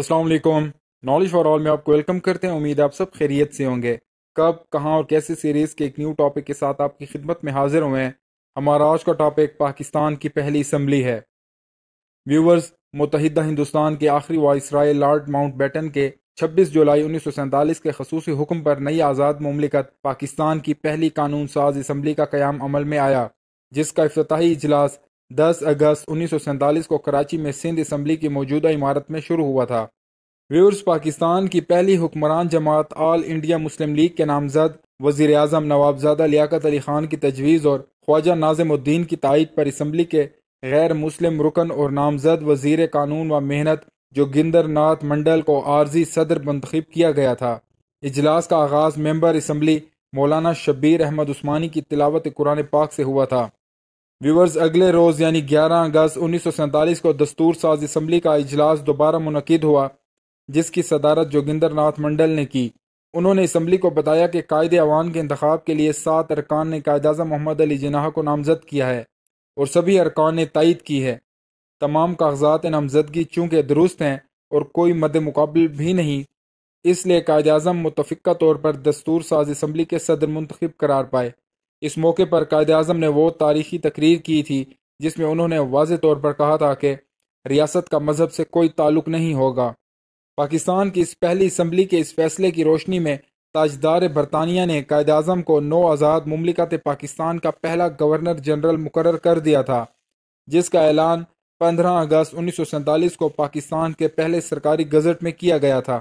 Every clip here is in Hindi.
असलम नॉलेज फॉर ऑल में आपको वेलकम करते हैं उम्मीद आप सब खैरियत से होंगे कब कहाँ और कैसे सीरीज़ के एक न्यू टॉपिक के साथ आपकी खिदमत में हाजिर हुए हैं हमारा आज का टॉपिक पाकिस्तान की पहली असम्बली है व्यूवर्स मुतहदा हिंदुस्तान के आखिरी वायसराय लॉर्ड माउंट बैटन के 26 जुलाई उन्नीस के खसूस हुक्म पर नई आज़ाद ममलिकत पाकिस्तान की पहली कानून साज इसम्बली का क्याम अमल में आया जिसका अफ्ताही इजलास 10 अगस्त उन्नीस को कराची में सिंध असम्बली की मौजूदा इमारत में शुरू हुआ था व्यूर्स पाकिस्तान की पहली हुक्मरान जमात आल इंडिया मुस्लिम लीग के नामजद वजीर अजम नवाबजादा लियाकत अली खान की तजवीज़ और ख्वाजा नाजमुद्दीन की तइद पर इसम्बली के गैर मुस्लिम रुकन और नामजद वजीर कानून व मेहनत जोगिंदर नाथ मंडल को आर्जी सदर मंतखब किया गया था इजलास का आगाज़ मेम्बर इसम्बली मौलाना शब्बीर अहमद उस्मानी की तिलावत कुरान पाक से हुआ था व्यूवर्स अगले रोज़ यानी ग्यारह अगस्त उन्नीस सौ सैंतालीस को दस्तूर साज इसम्बली का अजलास दोबारा मुनद हुआ जिसकी सदारत जोगिंदर नाथ मंडल ने की उन्होंने इसम्बली को बताया कि कायद अवान के इंतबाब के लिए सात अरकान ने कायद अजम मोहम्मद अली जिनाह को नामजद किया है और सभी अरकान ने तयद की है तमाम कागजात नामजदगी चूँकि दुरुस्त हैं और कोई मद मुकाबल भी नहीं इसलिए कायद अजम मुतफ़ा तौर पर दस्तूर साज इसम्बली के सदर मंतखब करार पाए इस मौके पर कायद अजम ने वो तारीखी तकरीर की थी जिसमें उन्होंने वाज तौर पर कहा था कि रियासत का मजहब से कोई ताल्लुक नहीं होगा पाकिस्तान की इस पहली इसम्बली के इस फैसले की रोशनी में ताजदार बरतानिया ने कायद अजम को नौ आज़ाद ममलिकत पाकिस्तान का पहला गवर्नर जनरल मुकर कर दिया था जिसका ऐलान 15 अगस्त उन्नीस को पाकिस्तान के पहले सरकारी गजट में किया गया था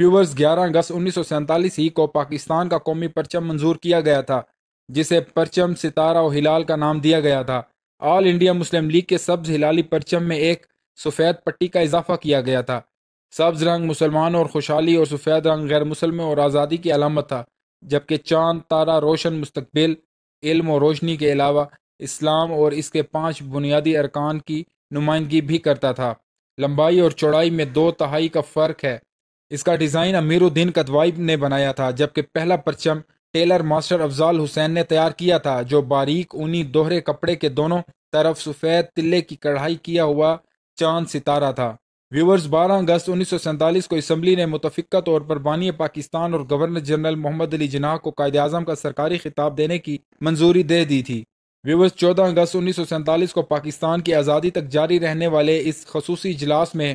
व्यूवर्स 11 अगस्त उन्नीस ही को पाकिस्तान का कौमी परचम मंजूर किया गया था जिसे परचम सितारा और हिलाल का नाम दिया गया था ऑल इंडिया मुस्लिम लीग के सब्ज हिलाली परचम में एक सफ़ेद पट्टी का इजाफा किया गया था सब्ज रंग मुसलमानों और खुशहाली और सफ़ेद रंग गैर मुसलमों और आज़ादी की अलामत था जबकि चांद तारा रोशन मुस्तबिल इल्म और रोशनी के अलावा इस्लाम और इसके पाँच बुनियादी अरकान की नुमाइंदगी भी करता था लंबाई और चौड़ाई में दो तहाई का फ़र्क है इसका डिज़ाइन अमीरुद्दीन कदवाई ने बनाया था जबकि पहला परचम टेलर मास्टर अफजाल हुसैन ने तैयार किया था जो बारीक ऊनी दोहरे कपड़े के दोनों तरफ सफ़ेद तिल्ले की कढ़ाई किया हुआ चांद सितारा था व्यूवर्स 12 अगस्त उन्नीस को इसम्बली ने मुतफ़ा तौर पर बानी पाकिस्तान और गवर्नर जनरल मोहम्मद अली जिनाह को कायद अजम का सरकारी खिताब देने की मंजूरी दे दी थी व्यूवर्स 14 अगस्त उन्नीस को पाकिस्तान की आज़ादी तक जारी रहने वाले इस खसूसी इजलास में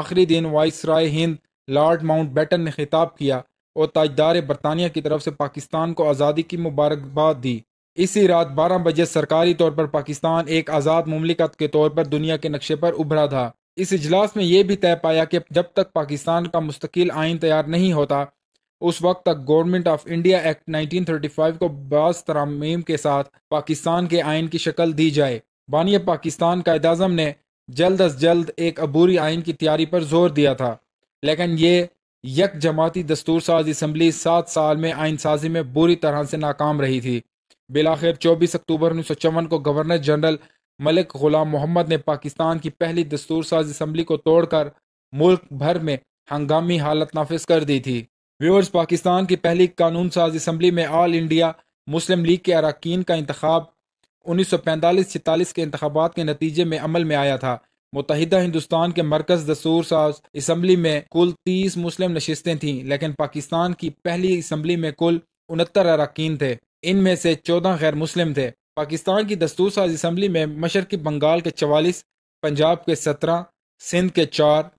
आखिरी दिन viceroy Hind lord Mountbatten ने खिताब किया और ताजदार बरतानिया की तरफ से पाकिस्तान को आज़ादी की मुबारकबाद दी इसी रात बारह बजे सरकारी तौर पर पाकिस्तान एक आज़ाद ममलिकत के तौर पर दुनिया के नक्शे पर उभरा था इस इजलास में यह भी तय पाया कि जब तक पाकिस्तान का मुस्तकिल आइन तैयार नहीं होता उस वक्त तक गवर्नमेंट ऑफ इंडिया एक्ट 1935 को बास तरामीम के साथ पाकिस्तान के आइन की शक्ल दी जाए बानिय पाकिस्तान कायद अजम ने जल्द अज जल्द एक अबूरी आइन की तैयारी पर जोर दिया था लेकिन ये यक जमाती दस्तूर साज इसम्बली सात साल में आइन साजी में बुरी तरह से नाकाम रही थी बिलाखिर चौबीस अक्टूबर उन्नीस सौ चौवन को गवर्नर जनरल मलिक गुलाम मोहम्मद ने पाकिस्तान की पहली दस्तूर साज इसम्बली को तोड़कर मुल्क भर में हंगामी हालत नाफिज कर दी थी व्यूअर्स पाकिस्तान की पहली कानून साज इसम्बली में ऑल इंडिया मुस्लिम लीग के अरकान का इंतबाब उन्नीस सौ पैंतालीस छतालीस के इंतबात के नतीजे में अमल में आया था मुतहदा हिंदुस्तान के मरकज दस्तूर साज इसम्बली में कुल तीस मुस्लिम नशस्तें थीं लेकिन पाकिस्तान की पहली इसम्बली में कुल उनहत्तर अरकान थे इनमें से चौदह गैर मुस्लिम थे पाकिस्तान की दस्तूर साज इसम्बली में मशरकी बंगाल के चवालीस पंजाब के सत्रह सिंध के चार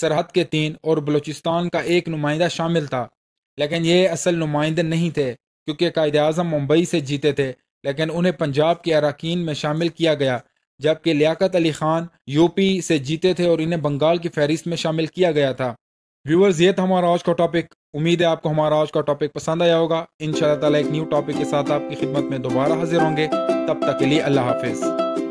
सरहद के तीन और बलूचिस्तान का एक नुमाइंदा शामिल था लेकिन ये असल नुमाइंदे नहीं थे क्योंकि कायद अजम मुंबई से जीते थे लेकिन उन्हें पंजाब के अरकान में शामिल किया गया जबकि लियाकत अली खान यूपी से जीते थे और इन्हें बंगाल की फहरिस्त में शामिल किया गया था व्यूवर्स ये था हमारा आज का टॉपिक उम्मीद है आपको हमारा आज का टॉपिक पसंद आया होगा इन ताला एक न्यू टॉपिक के साथ आपकी खिदमत में दोबारा हाजिर होंगे तब तक के लिए अल्लाह हाफिज़